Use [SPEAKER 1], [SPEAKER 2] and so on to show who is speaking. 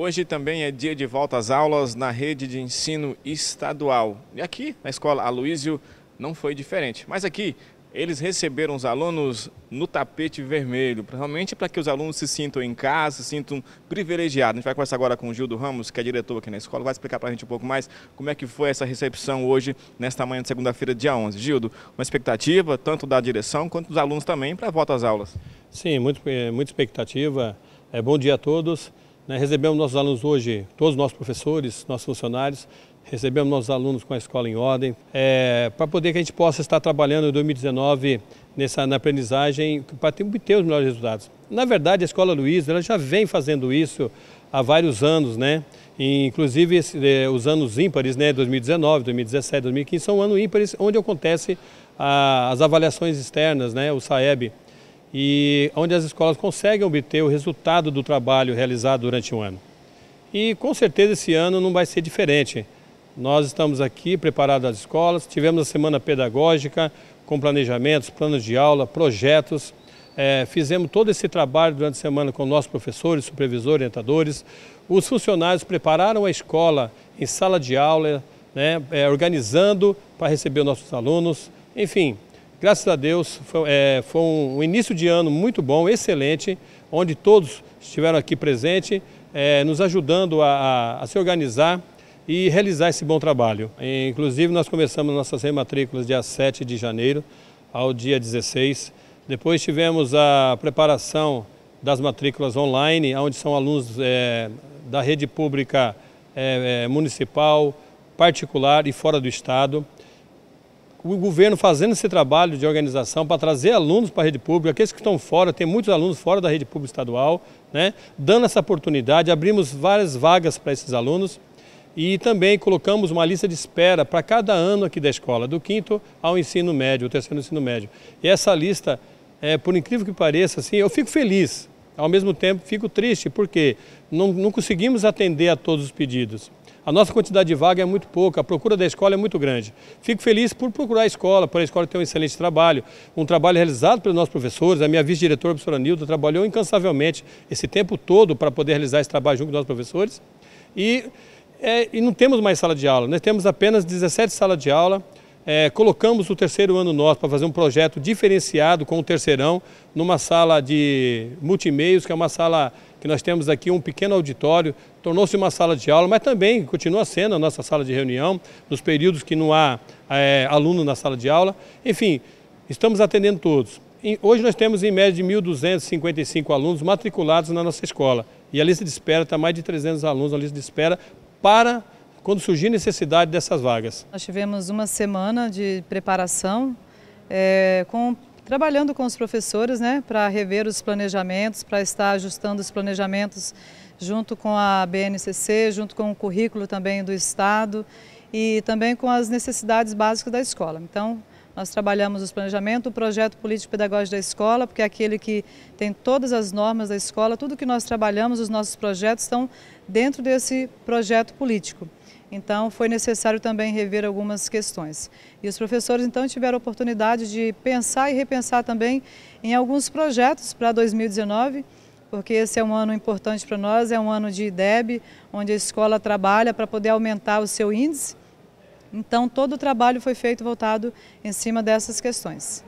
[SPEAKER 1] Hoje também é dia de volta às aulas na rede de ensino estadual. E aqui na escola Aloísio não foi diferente. Mas aqui eles receberam os alunos no tapete vermelho, realmente para que os alunos se sintam em casa, se sintam privilegiados. A gente vai conversar agora com o Gildo Ramos, que é diretor aqui na escola, vai explicar para a gente um pouco mais como é que foi essa recepção hoje, nesta manhã de segunda-feira, dia 11. Gildo, uma expectativa tanto da direção quanto dos alunos também para a volta às aulas.
[SPEAKER 2] Sim, muito, eh, muita expectativa. É, bom dia a todos. Né, recebemos nossos alunos hoje, todos os nossos professores, nossos funcionários, recebemos nossos alunos com a escola em ordem, é, para poder que a gente possa estar trabalhando em 2019 nessa, na aprendizagem para obter os melhores resultados. Na verdade, a Escola Luiz ela já vem fazendo isso há vários anos, né? inclusive, esse, é, os anos ímpares, né, 2019, 2017, 2015, são anos ímpares onde acontece as avaliações externas, né, o SAEB, e onde as escolas conseguem obter o resultado do trabalho realizado durante o ano. E com certeza esse ano não vai ser diferente. Nós estamos aqui preparados as escolas, tivemos a semana pedagógica com planejamentos, planos de aula, projetos, é, fizemos todo esse trabalho durante a semana com nossos professores, supervisores, orientadores. Os funcionários prepararam a escola em sala de aula, né, é, organizando para receber nossos alunos. Enfim, Graças a Deus, foi, é, foi um início de ano muito bom, excelente, onde todos estiveram aqui presentes, é, nos ajudando a, a, a se organizar e realizar esse bom trabalho. Inclusive, nós começamos nossas rematrículas dia 7 de janeiro ao dia 16. Depois tivemos a preparação das matrículas online, onde são alunos é, da rede pública é, é municipal, particular e fora do estado o governo fazendo esse trabalho de organização para trazer alunos para a rede pública, aqueles que estão fora, tem muitos alunos fora da rede pública estadual, né, dando essa oportunidade, abrimos várias vagas para esses alunos e também colocamos uma lista de espera para cada ano aqui da escola, do quinto ao ensino médio, o terceiro ensino médio. E essa lista, é, por incrível que pareça, assim, eu fico feliz, ao mesmo tempo fico triste, porque não, não conseguimos atender a todos os pedidos. A nossa quantidade de vaga é muito pouca, a procura da escola é muito grande. Fico feliz por procurar a escola, por a escola ter um excelente trabalho, um trabalho realizado pelos nossos professores. A minha vice-diretora, a professora Nilda, trabalhou incansavelmente esse tempo todo para poder realizar esse trabalho junto com os nossos professores. E, é, e não temos mais sala de aula, nós temos apenas 17 salas de aula, é, colocamos o terceiro ano nosso para fazer um projeto diferenciado com o terceirão, numa sala de multimeios, que é uma sala que nós temos aqui um pequeno auditório, tornou-se uma sala de aula, mas também continua sendo a nossa sala de reunião, nos períodos que não há é, aluno na sala de aula. Enfim, estamos atendendo todos. Hoje nós temos em média de 1.255 alunos matriculados na nossa escola e a lista de espera está mais de 300 alunos na lista de espera para quando surgir necessidade dessas vagas.
[SPEAKER 3] Nós tivemos uma semana de preparação, é, com, trabalhando com os professores né, para rever os planejamentos, para estar ajustando os planejamentos junto com a BNCC, junto com o currículo também do Estado e também com as necessidades básicas da escola. Então, nós trabalhamos os planejamento, o projeto político-pedagógico da escola, porque é aquele que tem todas as normas da escola, tudo que nós trabalhamos, os nossos projetos estão dentro desse projeto político. Então, foi necessário também rever algumas questões. E os professores, então, tiveram a oportunidade de pensar e repensar também em alguns projetos para 2019, porque esse é um ano importante para nós, é um ano de IDEB, onde a escola trabalha para poder aumentar o seu índice então, todo o trabalho foi feito voltado em cima dessas questões.